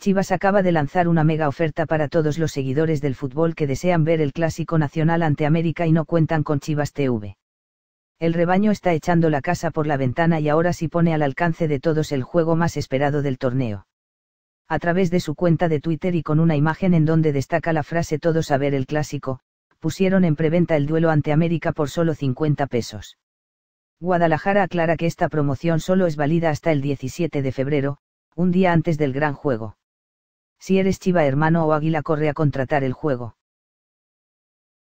Chivas acaba de lanzar una mega oferta para todos los seguidores del fútbol que desean ver el Clásico Nacional ante América y no cuentan con Chivas TV. El rebaño está echando la casa por la ventana y ahora sí pone al alcance de todos el juego más esperado del torneo. A través de su cuenta de Twitter y con una imagen en donde destaca la frase todos a ver el clásico, pusieron en preventa el duelo ante América por solo 50 pesos. Guadalajara aclara que esta promoción solo es válida hasta el 17 de febrero, un día antes del gran juego si eres chiva hermano o águila corre a contratar el juego.